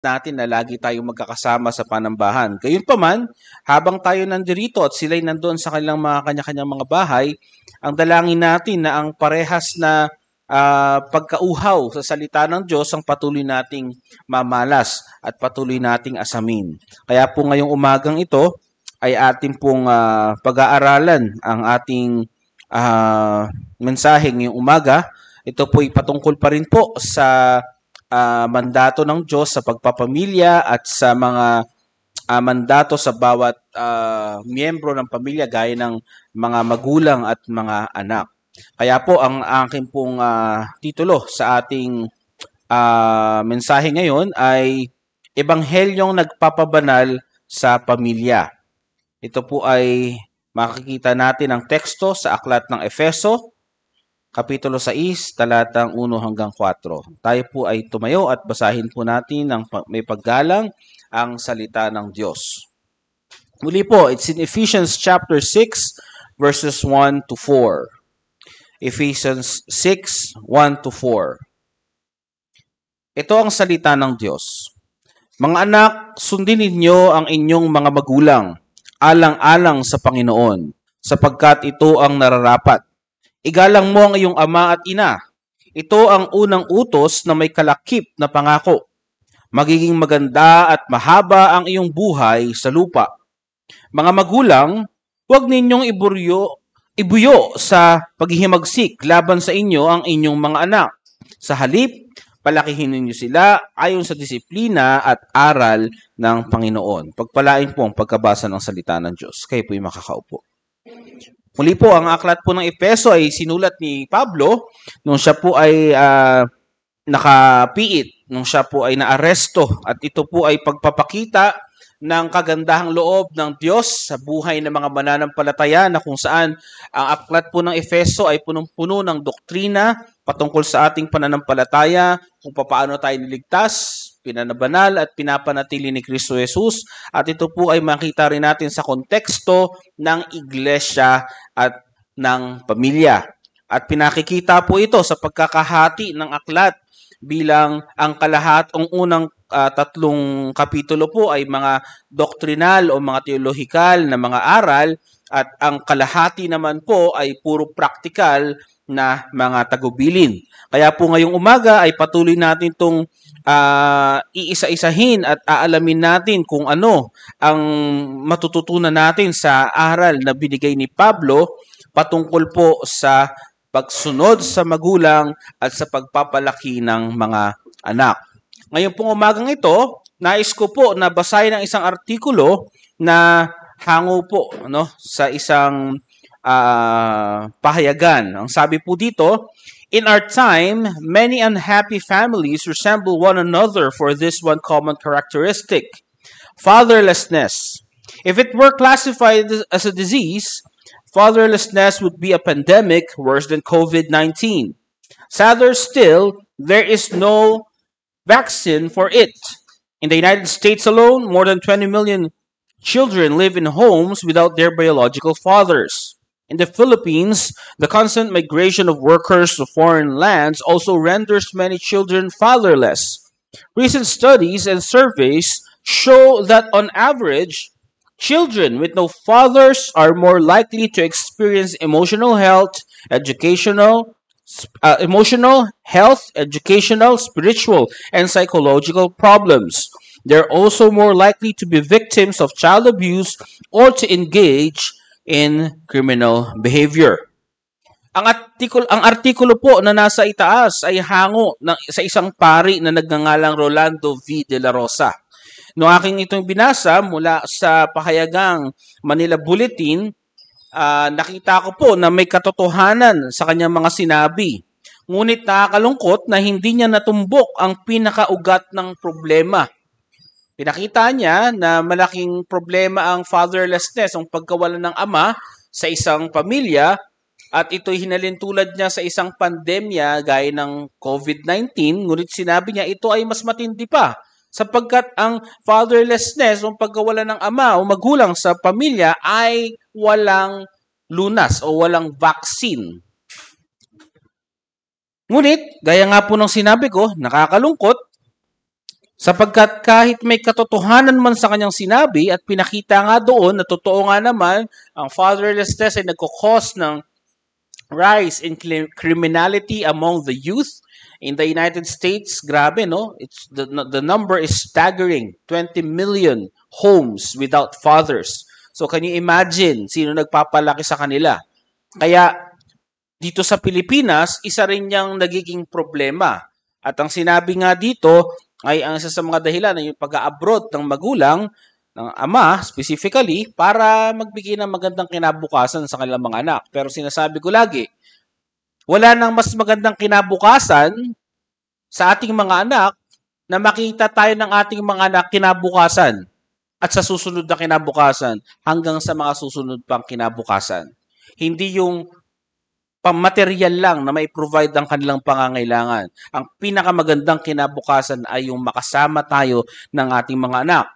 natin na lagi tayong magkakasama sa panambahan. Gayunpaman, habang tayo nandirito at sila'y nandoon sa kanilang mga kanya-kanyang mga bahay, ang dalangin natin na ang parehas na uh, pagkauhaw sa salita ng Diyos ang patuloy nating mamalas at patuloy nating asamin. Kaya po ngayong umagang ito ay ating pong uh, pag-aaralan ang ating uh, mensaheng ngayong umaga. Ito po ay patungkol pa rin po sa uh, mandato ng Diyos sa pagpapamilya at sa mga uh, mandato sa bawat uh, miyembro ng pamilya gaya ng mga magulang at mga anak. Kaya po ang akin pong uh, titulo sa ating uh, mensahe ngayon ay Ebanghelyong nagpapabanal sa pamilya. Ito po ay makikita natin ang teksto sa aklat ng Efeso, Kapitulo 6, talatang 1 hanggang 4. Tayo po ay tumayo at basahin po natin ng may paggalang ang salita ng Diyos. Muli po, it's in Ephesians chapter 6 verses 1 to 4. Ephesians 6, 1 to 4. Ito ang salita ng Diyos. Mga anak, sundin ninyo ang inyong mga magulang, alang-alang sa Panginoon, sapagkat ito ang nararapat Igalang mo ang iyong ama at ina. Ito ang unang utos na may kalakip na pangako. Magiging maganda at mahaba ang iyong buhay sa lupa. Mga magulang, huwag ninyong iburyo, ibuyo sa paghihimagsik laban sa inyo ang inyong mga anak. Sa halip, palakihin ninyo sila ayon sa disiplina at aral ng Panginoon. Pagpalain po ang pagkabasa ng salita ng Diyos. Kayo po'y makakaupo. Muli po, ang aklat po ng Epeso ay sinulat ni Pablo nung siya po ay uh, nakapiit, nung siya po ay naaresto at ito po ay pagpapakita ng kagandahang loob ng Diyos sa buhay ng mga mananampalataya na kung saan ang aklat po ng Efeso ay punong-puno ng doktrina patungkol sa ating pananampalataya, kung paano tayo niligtas, pinanabanal at pinapanatili ni Kristo Jesus at ito po ay makita rin natin sa konteksto ng iglesia at ng pamilya. At pinakikita po ito sa pagkakahati ng aklat bilang ang kalahat ang unang uh, tatlong kapitulo po ay mga doktrinal o mga teologikal na mga aral at ang kalahati naman po ay puro praktikal na mga tagubilin. Kaya po ngayong umaga ay patuloy natin itong uh, iisa-isahin at aalamin natin kung ano ang matututunan natin sa aral na binigay ni Pablo patungkol po sa pagsunod sa magulang at sa pagpapalaki ng mga anak. Ngayon pong umagang ito, nais ko po na basahin ang isang artikulo na hango po no, sa isang uh, pahayagan. Ang sabi po dito, In our time, many unhappy families resemble one another for this one common characteristic fatherlessness. If it were classified as a disease, fatherlessness would be a pandemic worse than COVID 19. Sadder still, there is no vaccine for it. In the United States alone, more than 20 million children live in homes without their biological fathers. In the Philippines, the constant migration of workers to foreign lands also renders many children fatherless. Recent studies and surveys show that on average, children with no fathers are more likely to experience emotional health, educational, uh, emotional health, educational, spiritual, and psychological problems. They're also more likely to be victims of child abuse or to engage in criminal behavior. Ang artikulo, ang artikulo po na nasa itaas ay hango ng, sa isang pari na nagngangalang Rolando V. De La Rosa. Noong aking itong binasa mula sa pahayagang Manila Bulletin, uh, nakita ko po na may katotohanan sa kanyang mga sinabi. Ngunit nakakalungkot na hindi niya natumbok ang pinakaugat ng problema Pinakita niya na malaking problema ang fatherlessness, ang pagkawalan ng ama sa isang pamilya at ito'y hinalintulad niya sa isang pandemya gaya ng COVID-19, ngunit sinabi niya ito ay mas matindi pa sapagkat ang fatherlessness o pagkawalan ng ama o magulang sa pamilya ay walang lunas o walang vaccine. Ngunit, gaya nga po ng sinabi ko, nakakalungkot, Sapagkat kahit may katotohanan man sa kanyang sinabi at pinakita nga doon na totoo nga naman, ang fatherlessness ay nagkakos ng rise in criminality among the youth in the United States. Grabe, no? It's the, the number is staggering. 20 million homes without fathers. So can you imagine sino nagpapalaki sa kanila? Kaya dito sa Pilipinas, isa rin niyang nagiging problema. At ang sinabi nga dito, ay ang isa sa mga dahilan ay yung pag-abroad ng magulang ng ama specifically para magbigay ng magandang kinabukasan sa kanilang mga anak. Pero sinasabi ko lagi, wala nang mas magandang kinabukasan sa ating mga anak na makita tayo ng ating mga anak kinabukasan at sa susunod na kinabukasan hanggang sa mga susunod pang kinabukasan. Hindi yung pamaterial lang na may provide ang kanilang pangangailangan. Ang pinakamagandang kinabukasan ay yung makasama tayo ng ating mga anak.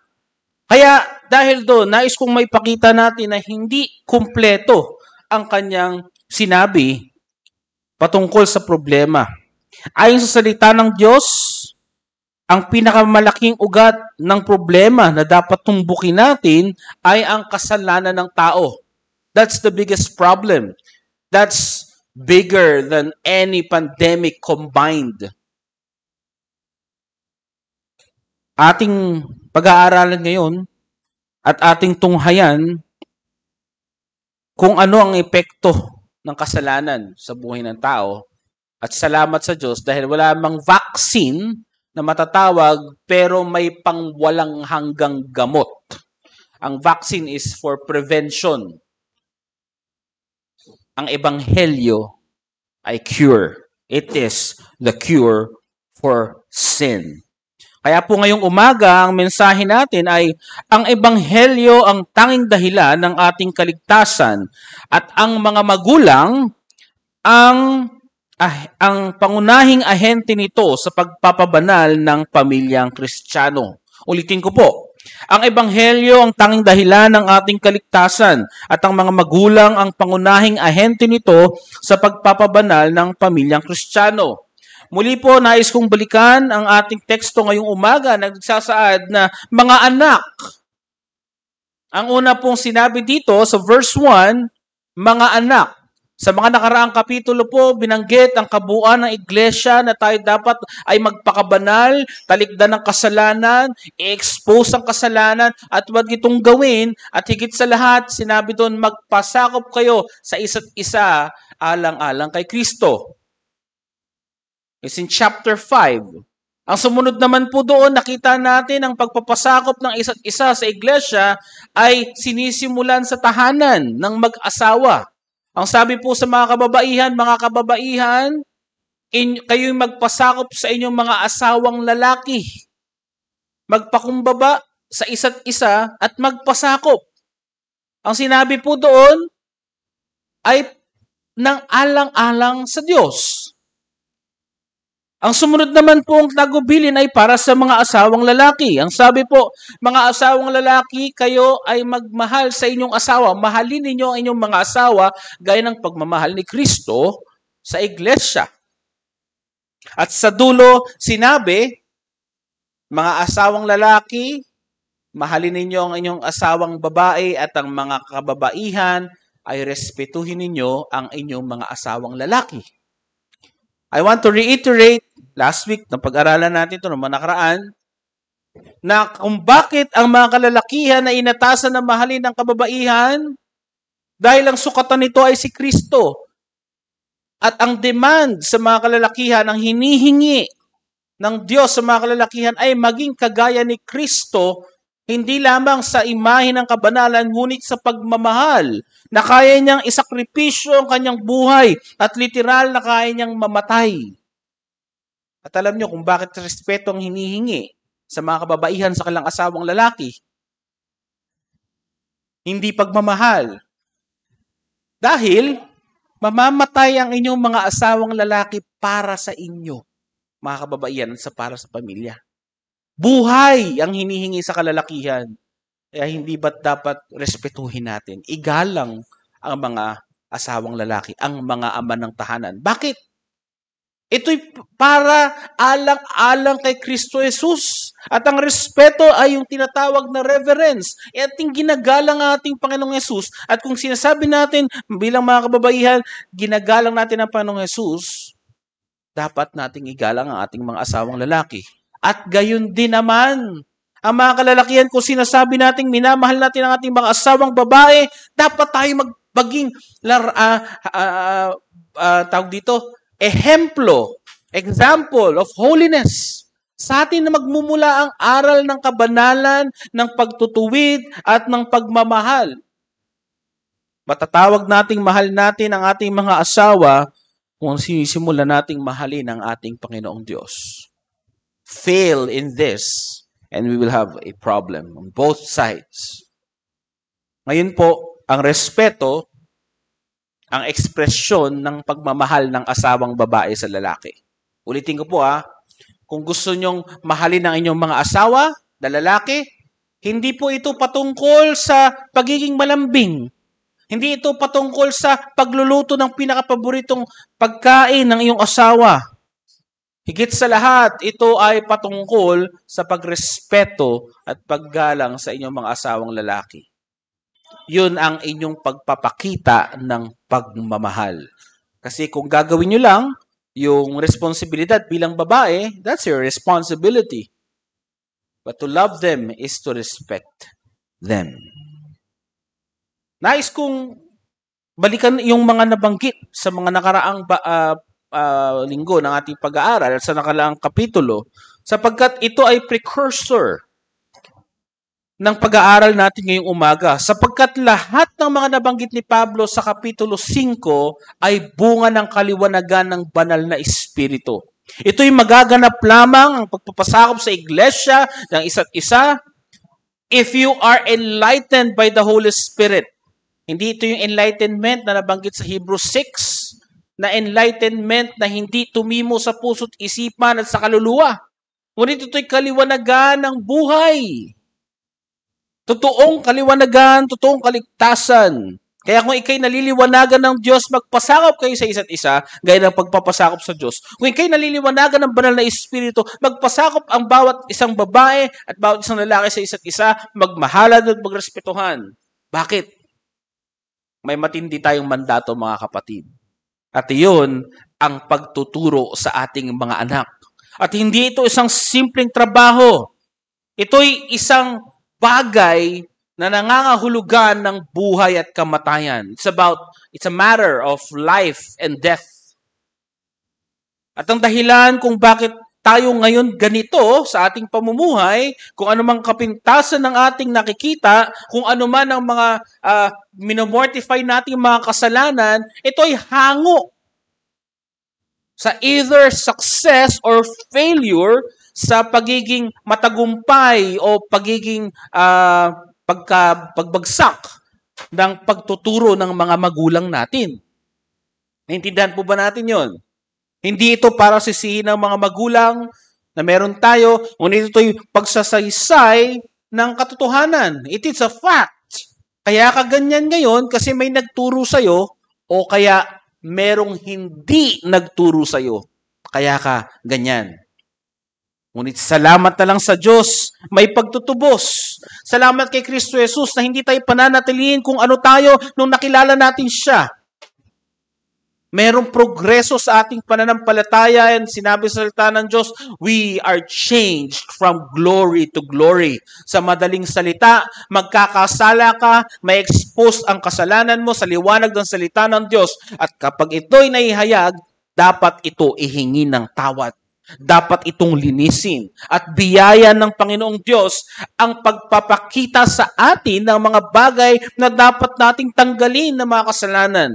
Kaya dahil do nais kong may pakita natin na hindi kumpleto ang kanyang sinabi patungkol sa problema. Ayon sa salita ng Diyos, ang pinakamalaking ugat ng problema na dapat tumbukin natin ay ang kasalanan ng tao. That's the biggest problem. That's bigger than any pandemic combined. Ating pag-aaralan ngayon at ating tunghayan kung ano ang epekto ng kasalanan sa buhay ng tao. At salamat sa Diyos dahil wala mang vaccine na matatawag pero may pangwalang hanggang gamot. Ang vaccine is for prevention ang ebanghelyo ay cure. It is the cure for sin. Kaya po ngayong umaga, ang mensahe natin ay ang ebanghelyo ang tanging dahilan ng ating kaligtasan at ang mga magulang ang ah, ang pangunahing ahente nito sa pagpapabanal ng pamilyang Kristiyano. Ulitin ko po, ang Ebanghelyo ang tanging dahilan ng ating kaligtasan at ang mga magulang ang pangunahing ahente nito sa pagpapabanal ng pamilyang Kristiyano. Muli po, nais kong balikan ang ating teksto ngayong umaga na nagsasaad na mga anak. Ang una pong sinabi dito sa verse 1, mga anak. Sa mga nakaraang kapitulo po, binanggit ang kabuuan ng iglesia na tayo dapat ay magpakabanal, talikdan ng kasalanan, i-expose ang kasalanan, at huwag itong gawin. At higit sa lahat, sinabi doon, magpasakop kayo sa isa't isa alang-alang kay Kristo. It's in chapter 5. Ang sumunod naman po doon, nakita natin ang pagpapasakop ng isa't isa sa iglesia ay sinisimulan sa tahanan ng mag-asawa. Ang sabi po sa mga kababaihan, mga kababaihan, in, kayo'y magpasakop sa inyong mga asawang lalaki. Magpakumbaba sa isa't isa at magpasakop. Ang sinabi po doon ay ng alang-alang sa Diyos. Ang sumunod naman po ang tagubilin ay para sa mga asawang lalaki. Ang sabi po, mga asawang lalaki, kayo ay magmahal sa inyong asawa. Mahalin ninyo ang inyong mga asawa gaya ng pagmamahal ni Kristo sa iglesia. At sa dulo, sinabi, mga asawang lalaki, mahalin ninyo ang inyong asawang babae at ang mga kababaihan ay respetuhin ninyo ang inyong mga asawang lalaki. I want to reiterate, last week, na pag-aralan natin ito naman manakaraan, na kung bakit ang mga kalalakihan na inatasan na mahalin ng kababaihan, dahil ang sukatan nito ay si Kristo. At ang demand sa mga kalalakihan, ang hinihingi ng Diyos sa mga kalalakihan ay maging kagaya ni Kristo, hindi lamang sa imahe ng kabanalan, ngunit sa pagmamahal na kaya niyang isakripisyo ang kanyang buhay at literal na kaya niyang mamatay. At alam niyo kung bakit respeto ang hinihingi sa mga kababaihan sa kanilang asawang lalaki. Hindi pagmamahal. Dahil mamamatay ang inyong mga asawang lalaki para sa inyo, mga kababaihan, sa para sa pamilya. Buhay ang hinihingi sa kalalakihan. Kaya hindi ba't dapat respetuhin natin? Igalang ang mga asawang lalaki, ang mga ama ng tahanan. Bakit? Ito'y para alang-alang kay Kristo Jesus. At ang respeto ay yung tinatawag na reverence. E ating ginagalang ang ating Panginoong Jesus. At kung sinasabi natin bilang mga kababaihan, ginagalang natin ang Panginoong Jesus, dapat nating igalang ang ating mga asawang lalaki. At gayon din naman, ang mga kalalakihan, kung sinasabi nating minamahal natin ang ating mga asawang babae, dapat tayo magbaging, lar, uh, uh, uh, tawag dito, ehemplo, example of holiness. Sa atin na magmumula ang aral ng kabanalan, ng pagtutuwid, at ng pagmamahal. Matatawag nating mahal natin ang ating mga asawa kung sinisimula nating mahalin ang ating Panginoong Diyos. Fail in this and we will have a problem on both sides. Ngayon po, ang respeto, ang ekspresyon ng pagmamahal ng asawang babae sa lalaki. Ulitin ko po ha, ah. kung gusto nyong mahalin ang inyong mga asawa na lalaki, hindi po ito patungkol sa pagiging malambing. Hindi ito patungkol sa pagluluto ng pinakapaboritong pagkain ng iyong asawa. Higit sa lahat, ito ay patungkol sa pagrespeto at paggalang sa inyong mga asawang lalaki. Yun ang inyong pagpapakita ng pagmamahal. Kasi kung gagawin nyo lang, yung responsibilidad bilang babae, that's your responsibility. But to love them is to respect them. Nais kong balikan yung mga nabanggit sa mga nakaraang ba, uh, uh, linggo ng ating pag-aaral sa nakalaang kapitulo sapagkat ito ay precursor ng pag-aaral natin ngayong umaga sapagkat lahat ng mga nabanggit ni Pablo sa Kapitulo 5 ay bunga ng kaliwanagan ng banal na Espiritu. Ito'y magaganap lamang ang pagpapasakop sa iglesia ng isa't isa if you are enlightened by the Holy Spirit. Hindi ito yung enlightenment na nabanggit sa Hebrews 6 na enlightenment na hindi tumimo sa puso't isipan at sa kaluluwa. Ngunit ito'y kaliwanagan ng buhay. Totoong kaliwanagan, totoong kaligtasan. Kaya kung ikay naliliwanagan ng Diyos, magpasakop kayo sa isa't isa, gaya ng pagpapasakop sa Diyos. Kung ikay naliliwanagan ng banal na Espiritu, magpasakop ang bawat isang babae at bawat isang lalaki sa isa't isa, magmahalan at magrespetuhan. Bakit? May matindi tayong mandato, mga kapatid. At iyon ang pagtuturo sa ating mga anak. At hindi ito isang simpleng trabaho. Ito'y isang bagay na nangangahulugan ng buhay at kamatayan. It's about, it's a matter of life and death. At ang dahilan kung bakit tayo ngayon ganito sa ating pamumuhay, kung anumang kapintasan ng ating nakikita, kung anuman ang mga uh, minomortify nating mga kasalanan, ito ay hango sa either success or failure sa pagiging matagumpay o pagiging uh, pagka, pagbagsak ng pagtuturo ng mga magulang natin. Naintindihan po ba natin yon? Hindi ito para sisihin ng mga magulang na meron tayo, ngunit ito'y pagsasaysay ng katotohanan. It is a fact. Kaya ka ganyan ngayon kasi may nagturo sa'yo o kaya merong hindi nagturo sa'yo. Kaya ka ganyan. Ngunit salamat na lang sa Diyos, may pagtutubos. Salamat kay Kristo Jesus na hindi tayo pananatiliin kung ano tayo nung nakilala natin siya merong progreso sa ating pananampalataya and sinabi sa salita ng Diyos, we are changed from glory to glory. Sa madaling salita, magkakasala ka, may expose ang kasalanan mo sa liwanag ng salita ng Diyos at kapag ito'y naihayag, dapat ito ihingi ng tawad. Dapat itong linisin at biyaya ng Panginoong Diyos ang pagpapakita sa atin ng mga bagay na dapat nating tanggalin ng mga kasalanan.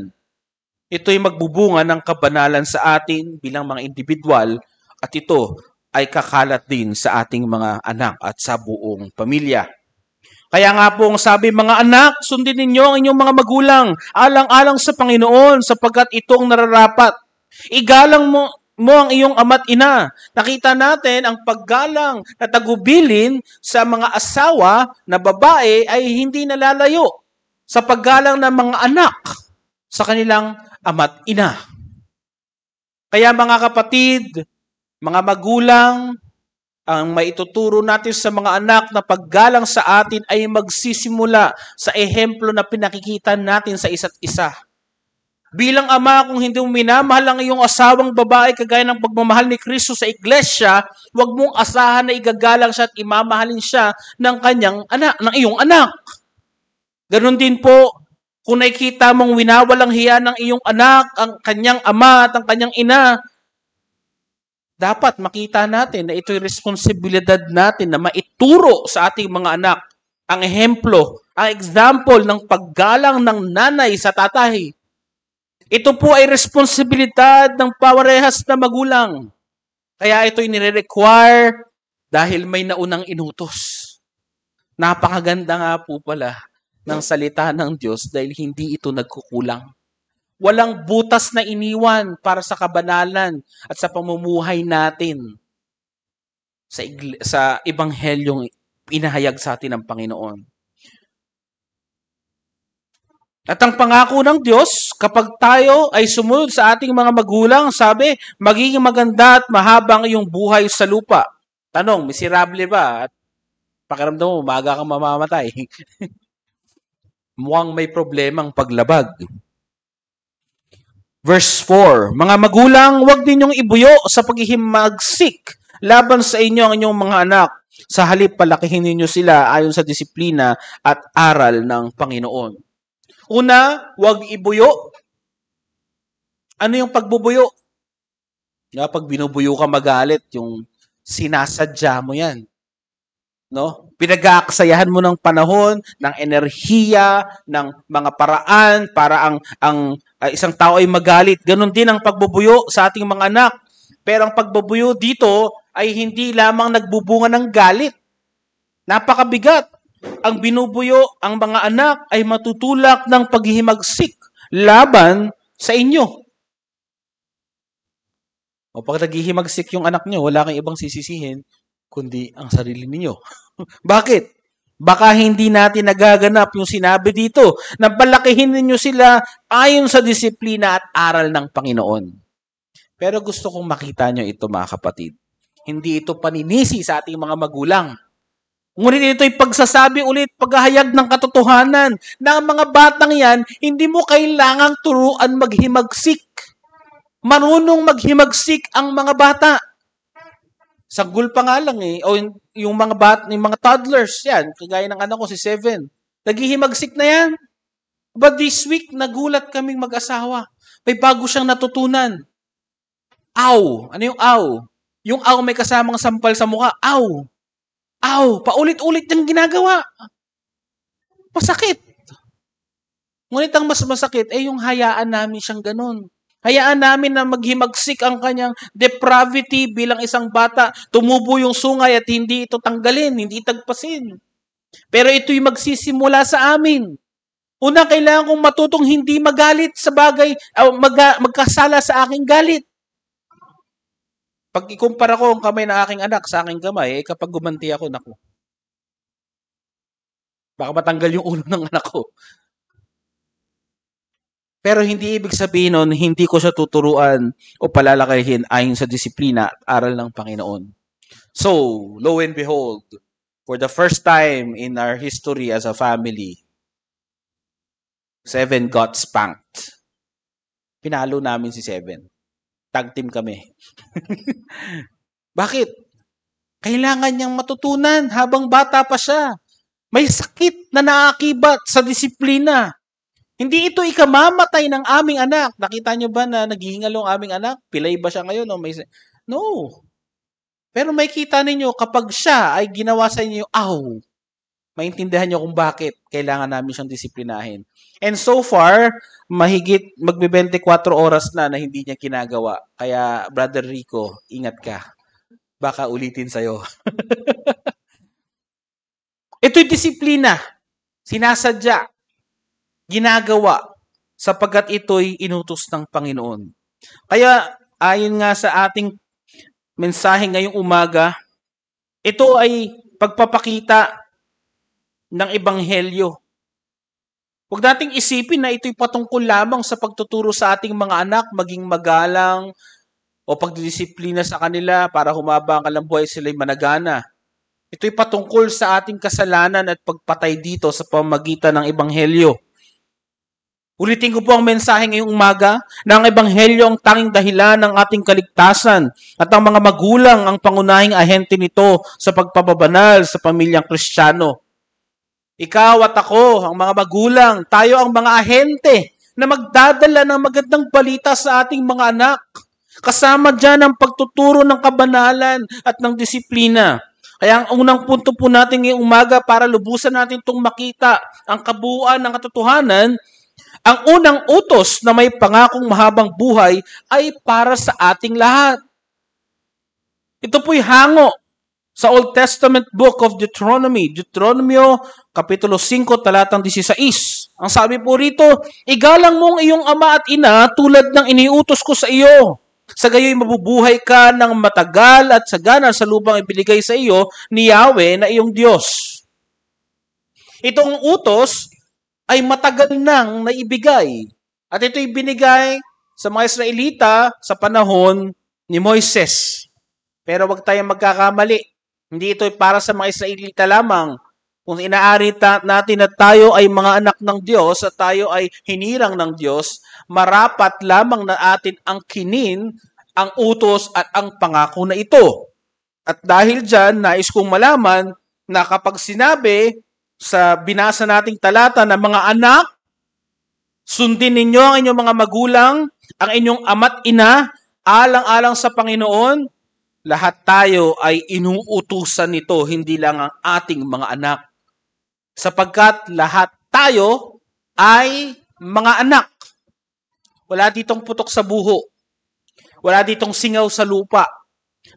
Ito'y magbubunga ng kabanalan sa atin bilang mga individual at ito ay kakalat din sa ating mga anak at sa buong pamilya. Kaya nga po ang sabi, mga anak, sundin ninyo ang inyong mga magulang, alang-alang sa Panginoon, sapagkat itong nararapat. Igalang mo, mo ang iyong ama't ina. Nakita natin ang paggalang na tagubilin sa mga asawa na babae ay hindi nalalayo sa paggalang ng mga anak sa kanilang ama't ina. Kaya mga kapatid, mga magulang, ang maituturo natin sa mga anak na paggalang sa atin ay magsisimula sa ehemplo na pinakikita natin sa isa't isa. Bilang ama, kung hindi mo minamahal ang iyong asawang babae kagaya ng pagmamahal ni Kristo sa iglesia, huwag mong asahan na igagalang siya at imamahalin siya ng kanyang anak, ng iyong anak. Ganon din po kung nakikita mong winawalang hiya ng iyong anak, ang kanyang ama at ang kanyang ina, dapat makita natin na ito'y responsibilidad natin na maituro sa ating mga anak ang ehemplo, ang example ng paggalang ng nanay sa tatay. Ito po ay responsibilidad ng pawarehas na magulang. Kaya ito'y nire-require dahil may naunang inutos. Napakaganda nga po pala ng salita ng Diyos dahil hindi ito nagkukulang. Walang butas na iniwan para sa kabanalan at sa pamumuhay natin sa, igl- sa ebanghelyong inahayag sa atin ng Panginoon. At ang pangako ng Diyos, kapag tayo ay sumunod sa ating mga magulang, sabi, magiging maganda at mahabang iyong buhay sa lupa. Tanong, miserable ba? At pakiramdam mo, maaga kang mamamatay. mukhang may problemang paglabag. Verse 4, Mga magulang, huwag ninyong ibuyo sa paghihimagsik laban sa inyo ang inyong mga anak. Sa halip palakihin ninyo sila ayon sa disiplina at aral ng Panginoon. Una, huwag ibuyo. Ano yung pagbubuyo? Kapag binubuyo ka magalit, yung sinasadya mo yan. No? Pinagkakasayahan mo ng panahon, ng enerhiya, ng mga paraan para ang, ang uh, isang tao ay magalit. Ganon din ang pagbubuyo sa ating mga anak. Pero ang pagbubuyo dito ay hindi lamang nagbubunga ng galit. Napakabigat. Ang binubuyo ang mga anak ay matutulak ng paghihimagsik laban sa inyo. O pag naghihimagsik yung anak nyo, wala kang ibang sisisihin, kundi ang sarili ninyo. Bakit? Baka hindi natin nagaganap yung sinabi dito na palakihin ninyo sila ayon sa disiplina at aral ng Panginoon. Pero gusto kong makita nyo ito mga kapatid. Hindi ito paninisi sa ating mga magulang. Ngunit ito'y pagsasabi ulit, paghahayag ng katotohanan na ang mga batang yan, hindi mo kailangang turuan maghimagsik. Marunong maghimagsik ang mga bata. Sagol pa nga lang eh. O yung, mga bat, yung mga toddlers, yan. Kagaya ng anak ko, si Seven. Naghihimagsik na yan. But this week, nagulat kaming mag-asawa. May bago siyang natutunan. Aw. Ano yung aw? Yung aw may kasamang sampal sa mukha. Aw. Aw. Paulit-ulit niyang ginagawa. Masakit. Ngunit ang mas masakit ay eh, yung hayaan namin siyang ganun. Hayaan namin na maghimagsik ang kanyang depravity bilang isang bata. Tumubo yung sungay at hindi ito tanggalin, hindi tagpasin. Pero ito'y magsisimula sa amin. Una, kailangan kong matutong hindi magalit sa bagay, uh, ah, mag, magkasala sa aking galit. Pag ikumpara ko ang kamay ng aking anak sa aking kamay, eh, kapag gumanti ako, naku. Baka matanggal yung ulo ng anak ko. Pero hindi ibig sabihin nun, hindi ko siya tuturuan o palalakihin ayon sa disiplina at aral ng Panginoon. So, lo and behold, for the first time in our history as a family, Seven got spanked. Pinalo namin si Seven. Tag team kami. Bakit? Kailangan niyang matutunan habang bata pa siya. May sakit na naakibat sa disiplina. Hindi ito ikamamatay ng aming anak. Nakita niyo ba na naghihingalo ang aming anak? Pilay ba siya ngayon? No? May... no. Pero may kita ninyo, kapag siya ay ginawa sa inyo, aw, maintindihan niyo kung bakit kailangan namin siyang disiplinahin. And so far, mahigit magbe-24 oras na na hindi niya kinagawa. Kaya, Brother Rico, ingat ka. Baka ulitin sa'yo. Ito'y disiplina. Sinasadya ginagawa sapagkat ito'y inutos ng Panginoon. Kaya ayon nga sa ating mensahe ngayong umaga, ito ay pagpapakita ng ebanghelyo. Huwag nating isipin na ito'y patungkol lamang sa pagtuturo sa ating mga anak, maging magalang o pagdidisiplina sa kanila para humaba ang kalambuhay sila'y managana. Ito'y patungkol sa ating kasalanan at pagpatay dito sa pamagitan ng ebanghelyo. Ulitin ko po ang mensahe ngayong umaga na ang Ebanghelyo ang tanging dahilan ng ating kaligtasan at ang mga magulang ang pangunahing ahente nito sa pagpababanal sa pamilyang Kristiyano. Ikaw at ako, ang mga magulang, tayo ang mga ahente na magdadala ng magandang balita sa ating mga anak. Kasama dyan ang pagtuturo ng kabanalan at ng disiplina. Kaya ang unang punto po natin ngayong umaga para lubusan natin itong makita ang kabuuan ng katotohanan ang unang utos na may pangakong mahabang buhay ay para sa ating lahat. Ito po'y hango sa Old Testament book of Deuteronomy, Deuteronomy Kapitulo 5, talatang 16. Ang sabi po rito, Igalang mong iyong ama at ina tulad ng iniutos ko sa iyo. Sa gayo'y mabubuhay ka ng matagal at sagana sa lupang ibinigay sa iyo ni Yahweh na iyong Diyos. Itong utos ay matagal nang naibigay. At ito'y binigay sa mga Israelita sa panahon ni Moises. Pero huwag tayong magkakamali. Hindi ito para sa mga Israelita lamang. Kung inaari natin na tayo ay mga anak ng Diyos at tayo ay hinirang ng Diyos, marapat lamang na atin ang kinin, ang utos at ang pangako na ito. At dahil dyan, nais kong malaman na kapag sinabi sa binasa nating talata na mga anak, sundin ninyo ang inyong mga magulang, ang inyong ama't ina, alang-alang sa Panginoon, lahat tayo ay inuutusan nito, hindi lang ang ating mga anak. Sapagkat lahat tayo ay mga anak. Wala ditong putok sa buho. Wala ditong singaw sa lupa.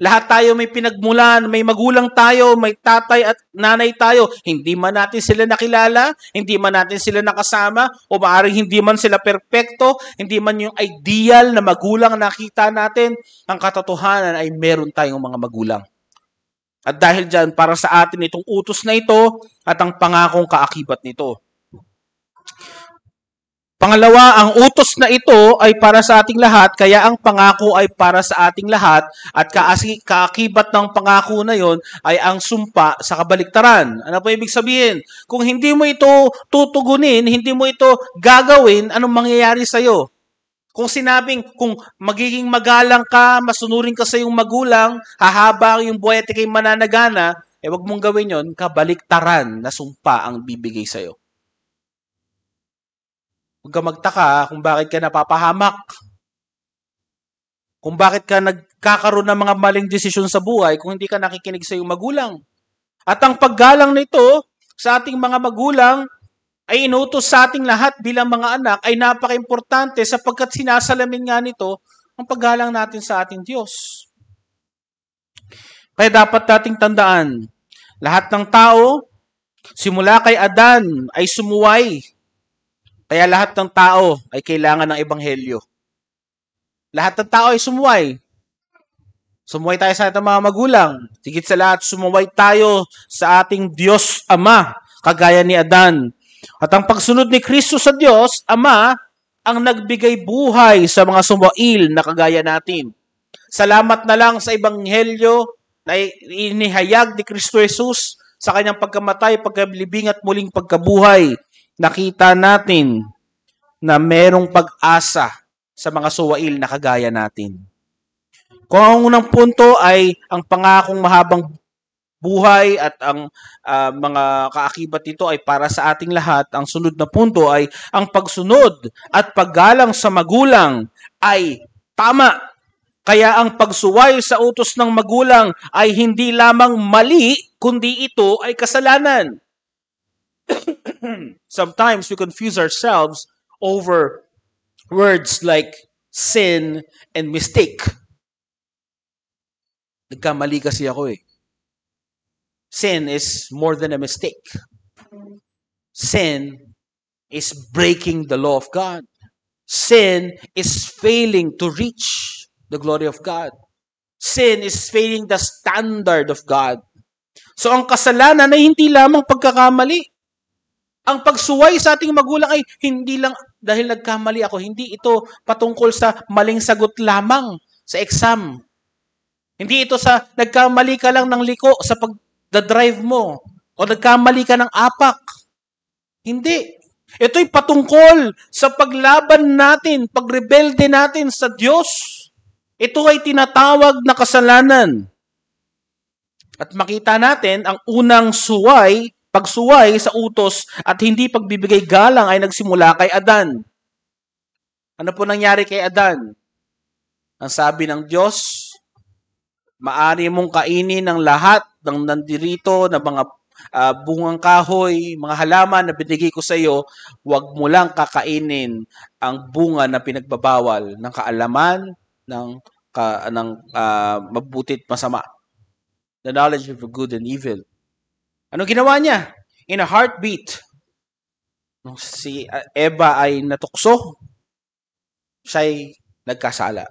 Lahat tayo may pinagmulan, may magulang tayo, may tatay at nanay tayo. Hindi man natin sila nakilala, hindi man natin sila nakasama, o maaaring hindi man sila perpekto, hindi man yung ideal na magulang nakita natin. Ang katotohanan ay meron tayong mga magulang. At dahil dyan, para sa atin itong utos na ito at ang pangakong kaakibat nito. Pangalawa, ang utos na ito ay para sa ating lahat, kaya ang pangako ay para sa ating lahat at kaakibat ng pangako na yon ay ang sumpa sa kabaliktaran. Ano po ibig sabihin? Kung hindi mo ito tutugunin, hindi mo ito gagawin, anong mangyayari sa iyo? Kung sinabing, kung magiging magalang ka, masunurin ka sa iyong magulang, hahaba yung buhay at ikay mananagana, eh wag mong gawin yon, kabaliktaran na sumpa ang bibigay sa iyo. Huwag ka magtaka kung bakit ka napapahamak. Kung bakit ka nagkakaroon ng mga maling desisyon sa buhay kung hindi ka nakikinig sa iyong magulang. At ang paggalang nito sa ating mga magulang ay inutos sa ating lahat bilang mga anak ay napaka-importante sapagkat sinasalamin nga nito ang paggalang natin sa ating Diyos. Kaya dapat nating tandaan, lahat ng tao, simula kay Adan, ay sumuway kaya lahat ng tao ay kailangan ng ebanghelyo. Lahat ng tao ay sumuway. Sumuway tayo sa ating mga magulang. Tigit sa lahat, sumuway tayo sa ating Diyos Ama, kagaya ni Adan. At ang pagsunod ni Kristo sa Diyos, Ama, ang nagbigay buhay sa mga sumuwail na kagaya natin. Salamat na lang sa Ebanghelyo na inihayag ni Kristo Jesus sa kanyang pagkamatay, pagkalibing at muling pagkabuhay nakita natin na merong pag-asa sa mga suwail na kagaya natin. Kung ang unang punto ay ang pangakong mahabang buhay at ang uh, mga kaakibat nito ay para sa ating lahat, ang sunod na punto ay ang pagsunod at paggalang sa magulang ay tama. Kaya ang pagsuway sa utos ng magulang ay hindi lamang mali, kundi ito ay kasalanan. Sometimes we confuse ourselves over words like sin and mistake. Nagkamali kasi ako eh. Sin is more than a mistake. Sin is breaking the law of God. Sin is failing to reach the glory of God. Sin is failing the standard of God. So ang kasalanan ay hindi lamang pagkakamali. Ang pagsuway sa ating magulang ay hindi lang dahil nagkamali ako, hindi ito patungkol sa maling sagot lamang sa exam. Hindi ito sa nagkamali ka lang ng liko sa pag-drive mo o nagkamali ka ng apak. Hindi. Ito'y patungkol sa paglaban natin, pagrebelde natin sa Diyos. Ito ay tinatawag na kasalanan. At makita natin, ang unang suway Pagsuway sa utos at hindi pagbibigay galang ay nagsimula kay Adan. Ano po nangyari kay Adan? Ang sabi ng Diyos, maari mong kainin ng lahat ng nandirito na mga uh, bungang kahoy, mga halaman na binigay ko sa iyo, huwag mo lang kakainin ang bunga na pinagbabawal ng kaalaman ng ka, ng uh, at masama. The knowledge of good and evil. Ano ginawa niya? In a heartbeat. Nung si ah, Eva ay natukso, siya'y nagkasala.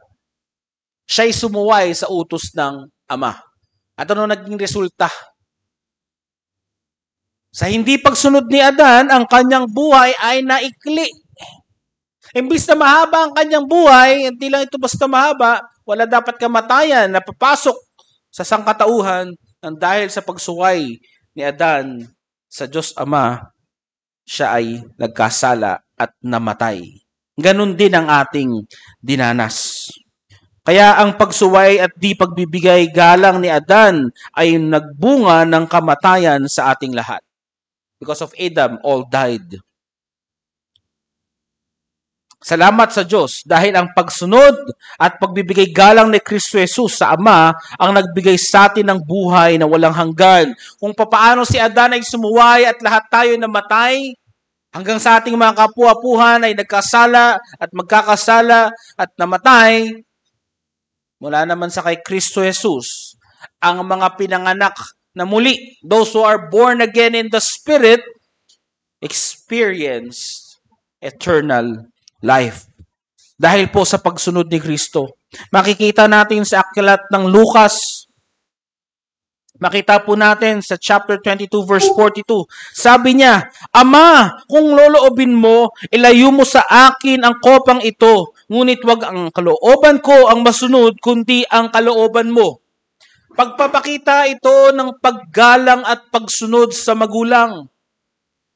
Siya'y sumuway sa utos ng Ama. At ano naging resulta? Sa hindi pagsunod ni Adan, ang kanyang buhay ay naikli. Imbis na mahaba ang kanyang buhay, hindi lang ito basta mahaba, wala dapat kamatayan na papasok sa sangkatauhan ng dahil sa pagsuway ni Adan sa Diyos Ama, siya ay nagkasala at namatay. Ganon din ang ating dinanas. Kaya ang pagsuway at di pagbibigay galang ni Adan ay nagbunga ng kamatayan sa ating lahat. Because of Adam, all died. Salamat sa Diyos dahil ang pagsunod at pagbibigay galang ni Kristo Jesus sa Ama ang nagbigay sa atin ng buhay na walang hanggan. Kung papaano si Adan ay sumuway at lahat tayo namatay, hanggang sa ating mga kapwa-puhan ay nagkasala at magkakasala at namatay, mula naman sa kay Kristo Jesus, ang mga pinanganak na muli, those who are born again in the Spirit, experience eternal life. Dahil po sa pagsunod ni Kristo. Makikita natin sa aklat ng Lucas Makita po natin sa chapter 22 verse 42. Sabi niya, Ama, kung loloobin mo, ilayo mo sa akin ang kopang ito. Ngunit wag ang kalooban ko ang masunod, kundi ang kalooban mo. Pagpapakita ito ng paggalang at pagsunod sa magulang.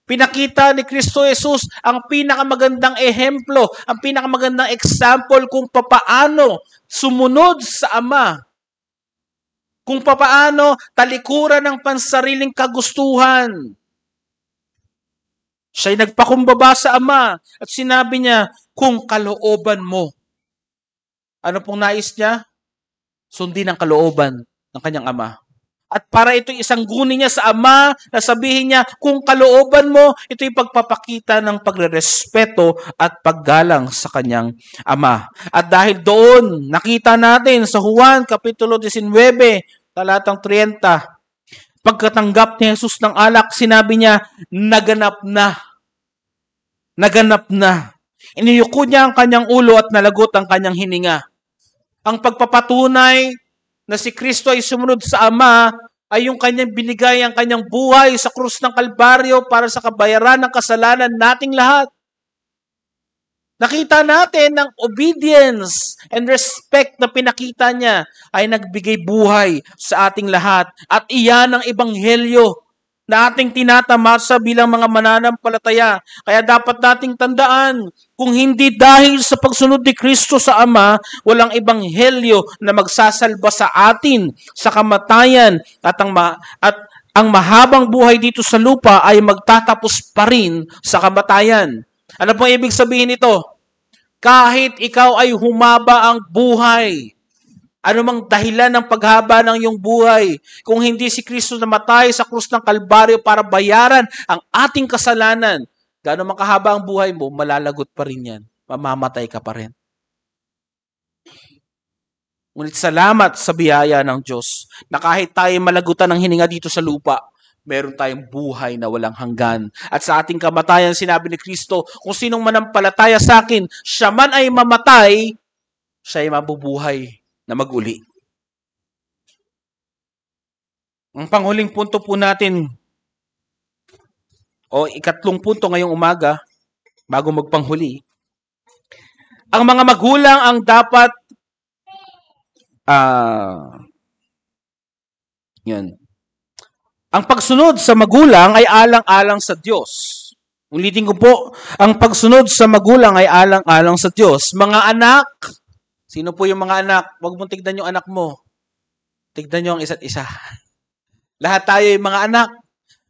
Pinakita ni Kristo Jesus ang pinakamagandang ehemplo, ang pinakamagandang example kung papaano sumunod sa Ama. Kung papaano talikuran ng pansariling kagustuhan. Siya'y nagpakumbaba sa Ama at sinabi niya, kung kalooban mo. Ano pong nais niya? Sundin ang kalooban ng kanyang Ama. At para ito isang guni niya sa ama na sabihin niya, kung kalooban mo, ito'y pagpapakita ng pagrerespeto at paggalang sa kanyang ama. At dahil doon, nakita natin sa Juan Kapitulo 19, talatang 30, pagkatanggap ni Jesus ng alak, sinabi niya, naganap na. Naganap na. Iniyuko niya ang kanyang ulo at nalagot ang kanyang hininga. Ang pagpapatunay na si Kristo ay sumunod sa Ama ay yung kanyang binigay ang kanyang buhay sa krus ng Kalbaryo para sa kabayaran ng kasalanan nating lahat. Nakita natin ang obedience and respect na pinakita niya ay nagbigay buhay sa ating lahat. At iyan ang ebanghelyo na ating tinatamasa bilang mga mananampalataya. Kaya dapat nating tandaan, kung hindi dahil sa pagsunod ni Kristo sa Ama, walang ebanghelyo na magsasalba sa atin sa kamatayan at ang, ma- at ang mahabang buhay dito sa lupa ay magtatapos pa rin sa kamatayan. Ano pong ibig sabihin nito? Kahit ikaw ay humaba ang buhay, anumang dahilan ng paghaba ng iyong buhay. Kung hindi si Kristo namatay sa krus ng Kalbaryo para bayaran ang ating kasalanan, gano'ng makahaba ang buhay mo, malalagot pa rin yan. Mamamatay ka pa rin. Ngunit salamat sa biyaya ng Diyos na kahit tayo malagutan ng hininga dito sa lupa, meron tayong buhay na walang hanggan. At sa ating kamatayan, sinabi ni Kristo, kung sinong manampalataya sa akin, siya man ay mamatay, siya ay mabubuhay na maguli. Ang panghuling punto po natin o ikatlong punto ngayong umaga bago magpanghuli. Ang mga magulang ang dapat ah uh, yan. Ang pagsunod sa magulang ay alang-alang sa Diyos. Ulitin ko po, ang pagsunod sa magulang ay alang-alang sa Diyos. Mga anak, Sino po yung mga anak? Huwag mong tignan yung anak mo. Tignan nyo ang isa't isa. Lahat tayo yung mga anak.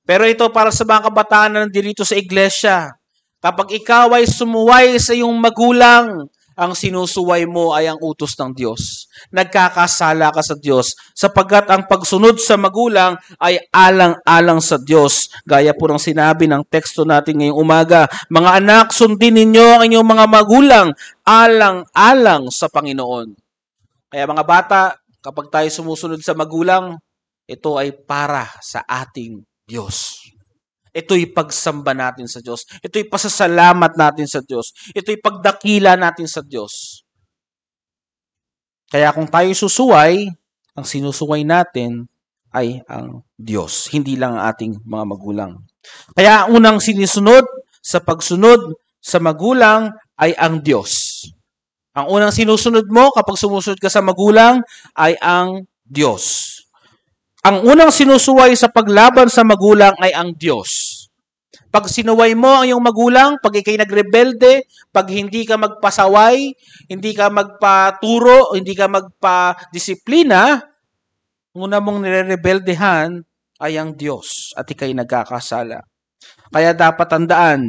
Pero ito para sa mga kabataan na nandito sa iglesia. Kapag ikaw ay sumuway sa iyong magulang, ang sinusuway mo ay ang utos ng Diyos. Nagkakasala ka sa Diyos sapagkat ang pagsunod sa magulang ay alang-alang sa Diyos. Gaya po ng sinabi ng teksto natin ngayong umaga, mga anak, sundin ninyo ang inyong mga magulang alang-alang sa Panginoon. Kaya mga bata, kapag tayo sumusunod sa magulang, ito ay para sa ating Diyos. Ito'y pagsamba natin sa Diyos. Ito'y pasasalamat natin sa Diyos. Ito'y pagdakila natin sa Diyos. Kaya kung tayo susuway, ang sinusuway natin ay ang Diyos, hindi lang ang ating mga magulang. Kaya unang sinisunod sa pagsunod sa magulang ay ang Diyos. Ang unang sinusunod mo kapag sumusunod ka sa magulang ay ang Diyos. Ang unang sinusuway sa paglaban sa magulang ay ang Diyos. Pag sinuway mo ang iyong magulang, pag ikay nagrebelde, pag hindi ka magpasaway, hindi ka magpaturo, hindi ka magpadisiplina, una mong nirerebeldehan ay ang Diyos at ikay nagkakasala. Kaya dapat tandaan,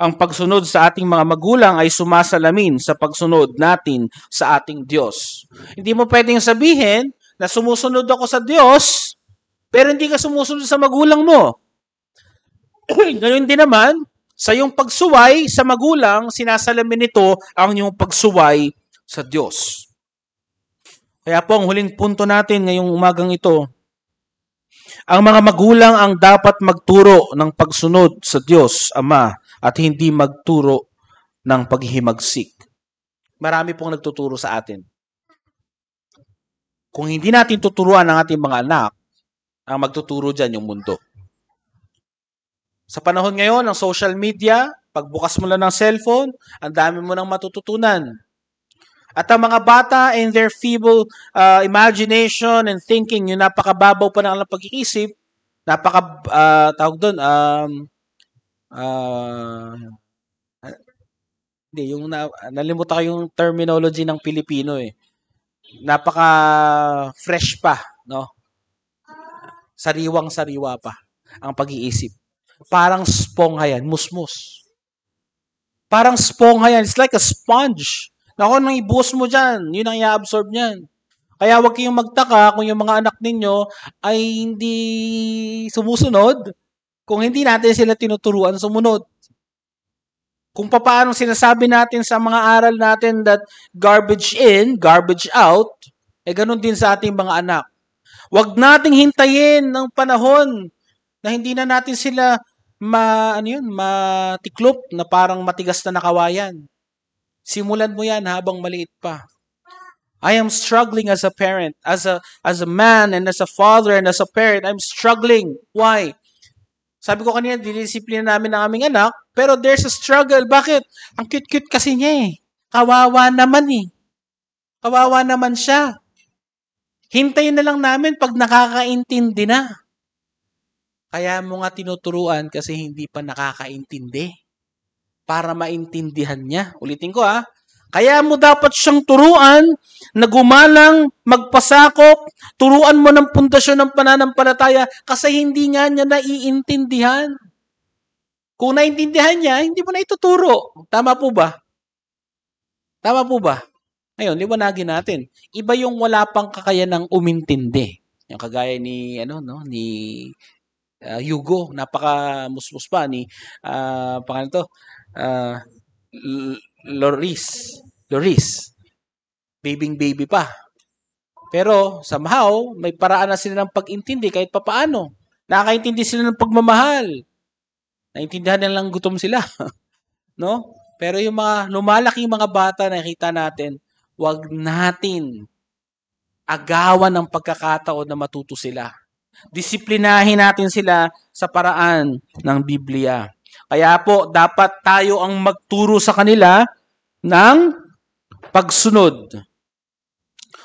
ang pagsunod sa ating mga magulang ay sumasalamin sa pagsunod natin sa ating Diyos. Hindi mo pwedeng sabihin, na sumusunod ako sa Diyos, pero hindi ka sumusunod sa magulang mo. Ngayon din naman, sa iyong pagsuway sa magulang, sinasalamin nito ang iyong pagsuway sa Diyos. Kaya po, ang huling punto natin ngayong umagang ito, ang mga magulang ang dapat magturo ng pagsunod sa Diyos, Ama, at hindi magturo ng paghihimagsik. Marami pong nagtuturo sa atin kung hindi natin tuturuan ng ating mga anak, ang magtuturo dyan yung mundo. Sa panahon ngayon ng social media, pagbukas mo lang ng cellphone, ang dami mo nang matututunan. At ang mga bata in their feeble uh, imagination and thinking, yung napakababaw pa ng pag-iisip, napaka, uh, tawag doon, um, uh, hindi, yung na, nalimutan ko yung terminology ng Pilipino eh napaka fresh pa, no? Sariwang-sariwa pa ang pag-iisip. Parang sponge yan, musmus. Parang sponge yan. It's like a sponge. Nako, nang ibuhos mo diyan yun ang i-absorb niyan. Kaya huwag kayong magtaka kung yung mga anak ninyo ay hindi sumusunod kung hindi natin sila tinuturuan sumunod. Kung paano sinasabi natin sa mga aral natin that garbage in, garbage out, eh ganun din sa ating mga anak. Huwag nating hintayin ng panahon na hindi na natin sila ma ano yun, matiklop na parang matigas na nakawayan. Simulan mo 'yan habang maliit pa. I am struggling as a parent, as a as a man and as a father and as a parent. I'm struggling. Why? Sabi ko kanina, dinisiplina namin ang aming anak, pero there's a struggle. Bakit? Ang cute-cute kasi niya eh. Kawawa naman eh. Kawawa naman siya. Hintayin na lang namin pag nakakaintindi na. Kaya mo nga tinuturuan kasi hindi pa nakakaintindi. Para maintindihan niya. Ulitin ko ah, kaya mo dapat siyang turuan na gumalang, magpasakop, turuan mo ng pundasyon ng pananampalataya kasi hindi nga niya naiintindihan. Kung naiintindihan niya, hindi mo na ituturo. Tama po ba? Tama po ba? Ngayon, liwanagin natin. Iba yung wala pang kakayanang umintindi. Yung kagaya ni ano no, ni uh, Hugo, napaka musmus pa ni uh, pangalan to. Uh, Loris. Loris. Babying baby pa. Pero somehow, may paraan na sila ng pag-intindi kahit papaano. Nakakaintindi sila ng pagmamahal. Naintindihan nilang gutom sila. no? Pero yung mga lumalaking mga bata na nakita natin, wag natin agawan ng pagkakataon na matuto sila. Disiplinahin natin sila sa paraan ng Biblia. Kaya po, dapat tayo ang magturo sa kanila ng pagsunod.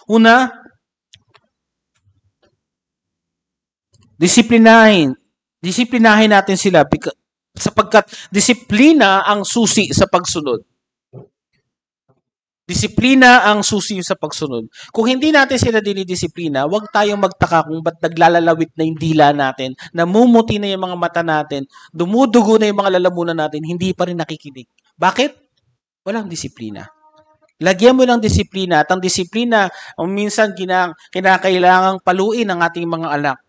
Una, disiplinahin. Disiplinahin natin sila sapagkat disiplina ang susi sa pagsunod. Disiplina ang susi sa pagsunod. Kung hindi natin sila dinidisiplina, huwag tayong magtaka kung ba't naglalalawit na yung dila natin, namumuti na yung mga mata natin, dumudugo na yung mga lalamunan natin, hindi pa rin nakikinig. Bakit? Walang disiplina. Lagyan mo ng disiplina at ang disiplina minsan kinakailangang paluin ang ating mga anak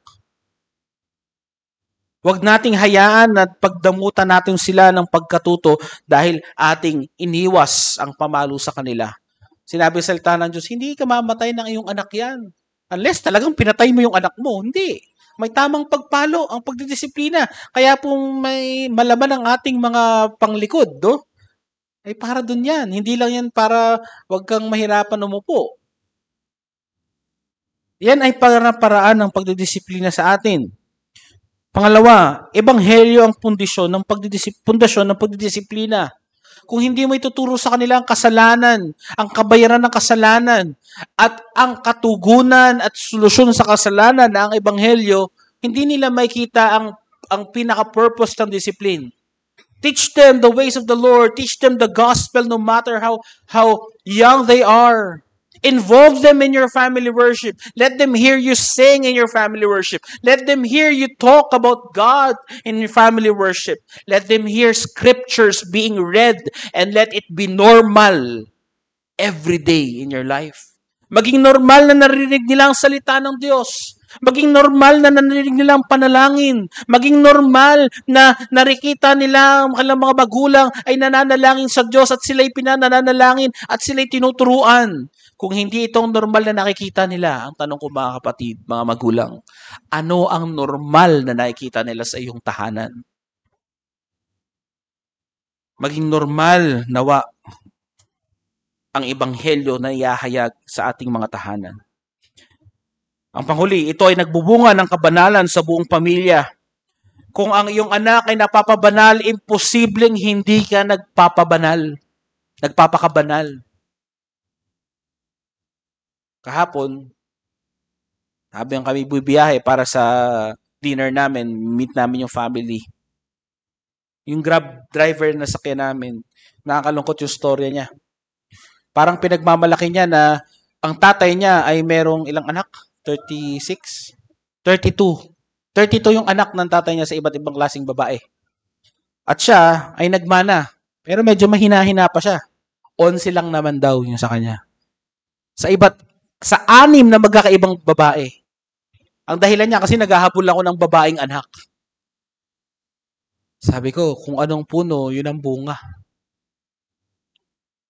Huwag nating hayaan at pagdamutan natin sila ng pagkatuto dahil ating iniwas ang pamalo sa kanila. Sinabi sa salita ng Diyos, hindi ka mamatay ng iyong anak yan. Unless talagang pinatay mo yung anak mo. Hindi. May tamang pagpalo ang pagdidisiplina. Kaya pong may malaman ang ating mga panglikod, do? Ay eh, para dun yan. Hindi lang yan para wag kang mahirapan umupo. Yan ay para paraan ng pagdidisiplina sa atin. Pangalawa, ebanghelyo ang pundisyon ng pagdidisip pundasyon ng pagdidisiplina. Kung hindi mo ituturo sa kanila ang kasalanan, ang kabayaran ng kasalanan, at ang katugunan at solusyon sa kasalanan na ang ebanghelyo, hindi nila makikita ang ang pinaka-purpose ng discipline. Teach them the ways of the Lord, teach them the gospel no matter how how young they are. Involve them in your family worship. Let them hear you sing in your family worship. Let them hear you talk about God in your family worship. Let them hear scriptures being read and let it be normal every day in your life. Maging normal na narinig nila ang salita ng Diyos. Maging normal na narinig nila panalangin. Maging normal na narikita nila ang kanilang mga magulang ay nananalangin sa Diyos at sila'y pinananalangin at sila'y tinuturuan. Kung hindi itong normal na nakikita nila, ang tanong ko mga kapatid, mga magulang, ano ang normal na nakikita nila sa iyong tahanan? Maging normal nawa ang ebanghelyo na iyahayag sa ating mga tahanan. Ang panghuli, ito ay nagbubunga ng kabanalan sa buong pamilya. Kung ang iyong anak ay napapabanal, imposibleng hindi ka nagpapabanal, nagpapakabanal kahapon, habang kami bubiyahe para sa dinner namin, meet namin yung family. Yung grab driver na sakya namin, nakakalungkot yung storya niya. Parang pinagmamalaki niya na ang tatay niya ay merong ilang anak? 36? 32. 32 yung anak ng tatay niya sa iba't ibang klaseng babae. At siya ay nagmana. Pero medyo mahina-hina pa siya. 11 lang naman daw yung sa kanya. Sa iba't sa anim na magkakaibang babae. Ang dahilan niya kasi naghahabol lang ako ng babaeng anak. Sabi ko, kung anong puno, yun ang bunga.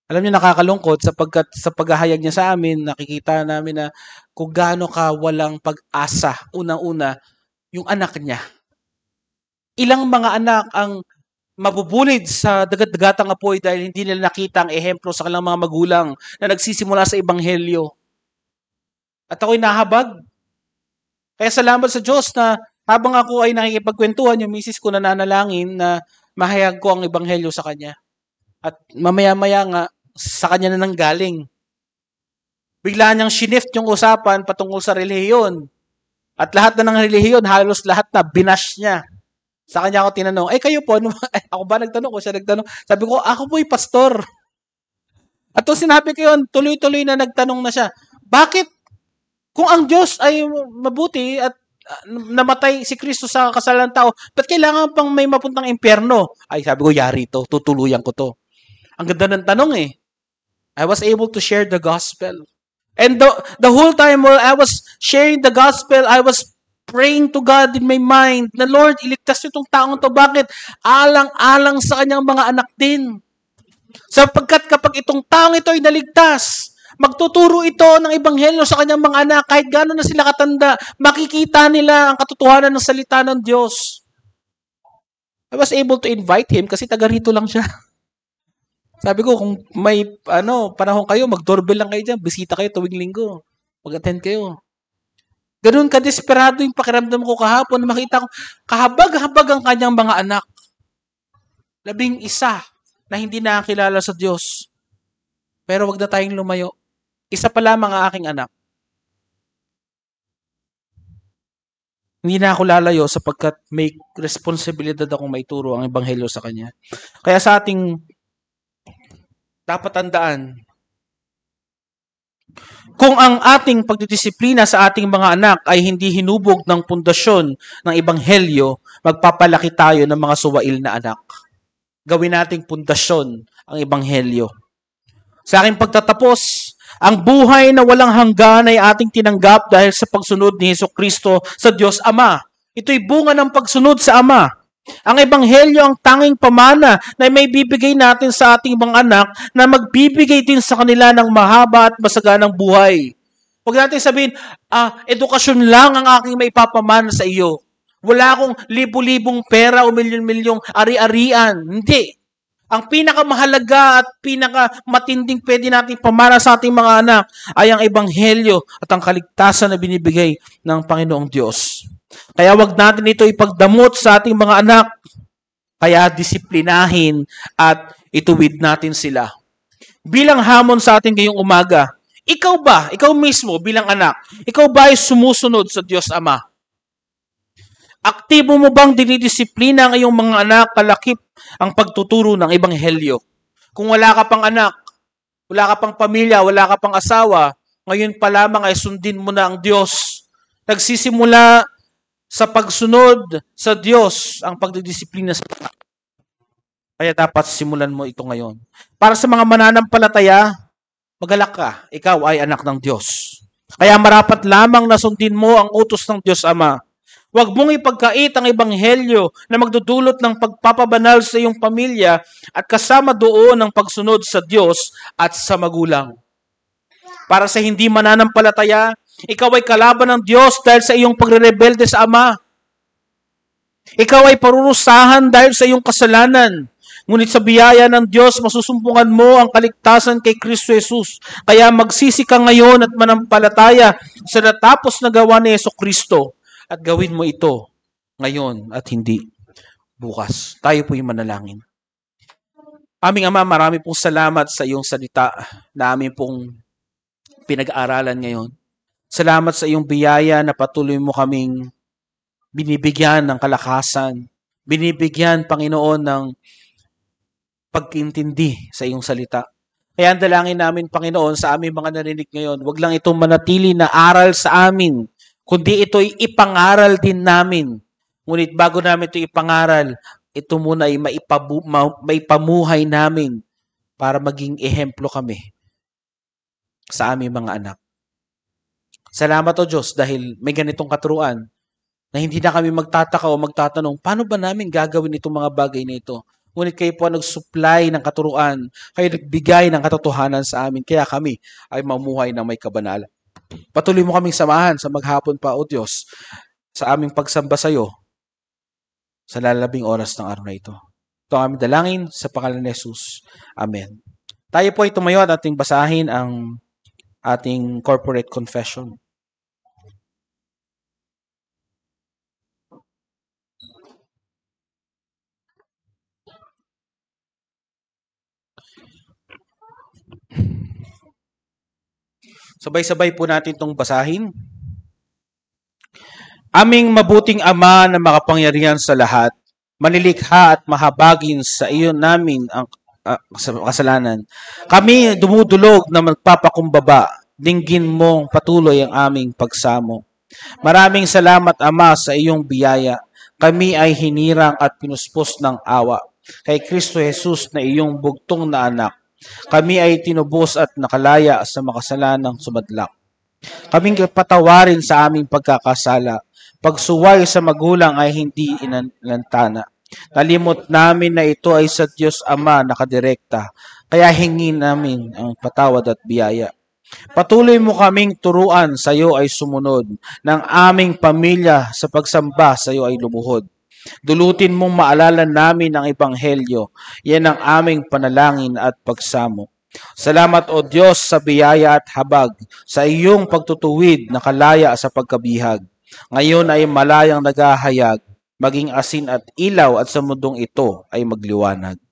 Alam niyo nakakalungkot sapagkat sa paghahayag niya sa amin, nakikita namin na kung gaano ka walang pag-asa, unang-una, yung anak niya. Ilang mga anak ang mabubulid sa dagat-dagatang apoy dahil hindi nila nakita ang ehemplo sa kanilang mga magulang na nagsisimula sa ebanghelyo. At ako'y nahabag. Kaya salamat sa Diyos na habang ako ay nakikipagkwentuhan, yung misis ko na nananalangin na mahayag ko ang ebanghelyo sa kanya. At mamaya-maya nga, sa kanya na nanggaling. Bigla niyang shinift yung usapan patungkol sa relihiyon. At lahat na ng relihiyon, halos lahat na, binash niya. Sa kanya ako tinanong, eh kayo po, ano, ay, ako ba nagtanong ko? Siya nagtanong. Sabi ko, ako po'y pastor. At nung sinabi ko yun, tuloy-tuloy na nagtanong na siya, bakit kung ang Diyos ay mabuti at ah, namatay si Kristo sa kasalanan tao, ba't kailangan pang may mapuntang impyerno? Ay, sabi ko, yari to, tutuluyan ko to. Ang ganda ng tanong eh. I was able to share the gospel. And the, the whole time while I was sharing the gospel, I was praying to God in my mind na Lord, iligtas niyo itong taong to. Bakit? Alang-alang sa kanyang mga anak din. Sapagkat kapag itong taong ito ay naligtas, Magtuturo ito ng ebanghelyo sa kanyang mga anak kahit gano'n na sila katanda. Makikita nila ang katotohanan ng salita ng Diyos. I was able to invite him kasi taga rito lang siya. Sabi ko, kung may ano, panahon kayo, mag lang kayo dyan. Bisita kayo tuwing linggo. Mag-attend kayo. Ganun ka-desperado yung pakiramdam ko kahapon. Makita ko, kahabag-habag ang kanyang mga anak. Labing isa na hindi nakakilala sa Diyos. Pero wag na tayong lumayo. Isa pa lamang ang aking anak. Hindi na ako lalayo sapagkat may responsibilidad akong maituro ang ebanghelyo sa kanya. Kaya sa ating dapat tandaan, kung ang ating pagdidisiplina sa ating mga anak ay hindi hinubog ng pundasyon ng ebanghelyo, magpapalaki tayo ng mga suwail na anak. Gawin nating pundasyon ang ebanghelyo. Sa aking pagtatapos, ang buhay na walang hanggan ay ating tinanggap dahil sa pagsunod ni Heso Kristo sa Diyos Ama. Ito'y bunga ng pagsunod sa Ama. Ang Ebanghelyo ang tanging pamana na may bibigay natin sa ating mga anak na magbibigay din sa kanila ng mahaba at masaganang buhay. Huwag natin sabihin, ah, edukasyon lang ang aking may papamana sa iyo. Wala akong libu-libong pera o milyon-milyong ari-arian. Hindi. Ang pinakamahalaga at pinakamatinding pwede nating pamana sa ating mga anak ay ang ebanghelyo at ang kaligtasan na binibigay ng Panginoong Diyos. Kaya wag natin ito ipagdamot sa ating mga anak. Kaya disiplinahin at ituwid natin sila. Bilang hamon sa ating ngayong umaga, ikaw ba, ikaw mismo bilang anak, ikaw ba ay sumusunod sa Diyos Ama? Aktibo mo bang dinidisiplina ang iyong mga anak kalakip ang pagtuturo ng Ebanghelyo? Kung wala ka pang anak, wala ka pang pamilya, wala ka pang asawa, ngayon pa lamang ay sundin mo na ang Diyos. Nagsisimula sa pagsunod sa Diyos ang pagdidisiplina sa anak. Kaya dapat simulan mo ito ngayon. Para sa mga mananampalataya, magalak ka. Ikaw ay anak ng Diyos. Kaya marapat lamang na sundin mo ang utos ng Diyos Ama Huwag mong ipagkait ang ebanghelyo na magdudulot ng pagpapabanal sa iyong pamilya at kasama doon ang pagsunod sa Diyos at sa magulang. Para sa hindi mananampalataya, ikaw ay kalaban ng Diyos dahil sa iyong pagre-rebelde sa Ama. Ikaw ay parurusahan dahil sa iyong kasalanan. Ngunit sa biyaya ng Diyos, masusumpungan mo ang kaligtasan kay Kristo Jesus. Kaya magsisi ka ngayon at manampalataya sa natapos na gawa ni Yeso Kristo. At gawin mo ito ngayon at hindi bukas. Tayo po yung manalangin. Aming Ama, marami pong salamat sa iyong salita na aming pong pinag-aaralan ngayon. Salamat sa iyong biyaya na patuloy mo kaming binibigyan ng kalakasan, binibigyan, Panginoon, ng pagkintindi sa iyong salita. Kaya ang dalangin namin, Panginoon, sa aming mga narinig ngayon, wag lang itong manatili na aral sa amin, kundi ito'y ipangaral din namin. Ngunit bago namin ito ipangaral, ito muna ay maipabu- ma- maipamuhay namin para maging ehemplo kami sa aming mga anak. Salamat o Diyos dahil may ganitong katuruan na hindi na kami magtataka o magtatanong, paano ba namin gagawin itong mga bagay na ito? Ngunit kayo po ang nagsupply ng katuruan, kayo nagbigay ng katotohanan sa amin, kaya kami ay mamuhay ng may kabanalan. Patuloy mo kaming samahan sa maghapon pa, O Diyos, sa aming pagsamba sa iyo sa lalabing oras ng araw na ito. Ito ang aming dalangin sa pangalan ni Jesus. Amen. Tayo po ay tumayo at ating basahin ang ating corporate confession. Sabay-sabay po natin itong basahin. Aming mabuting Ama na makapangyarihan sa lahat, manilikha at mahabagin sa iyo namin ang ah, kasalanan. Kami dumudulog na magpapakumbaba, dinggin mong patuloy ang aming pagsamo. Maraming salamat Ama sa iyong biyaya. Kami ay hinirang at pinuspos ng awa. Kay Kristo Jesus na iyong bugtong na anak, kami ay tinubos at nakalaya sa makasalanang sumadlak. Kaming patawarin sa aming pagkakasala. Pagsuway sa magulang ay hindi inantana. Nalimot namin na ito ay sa Diyos Ama nakadirekta, kaya hingin namin ang patawad at biyaya. Patuloy mo kaming turuan sa iyo ay sumunod, Nang aming pamilya sa pagsamba sa iyo ay lumuhod. Dulutin mong maalala namin ang Ebanghelyo. Yan ang aming panalangin at pagsamo. Salamat o Diyos sa biyaya at habag, sa iyong pagtutuwid na kalaya sa pagkabihag. Ngayon ay malayang nagahayag, maging asin at ilaw at sa mundong ito ay magliwanag.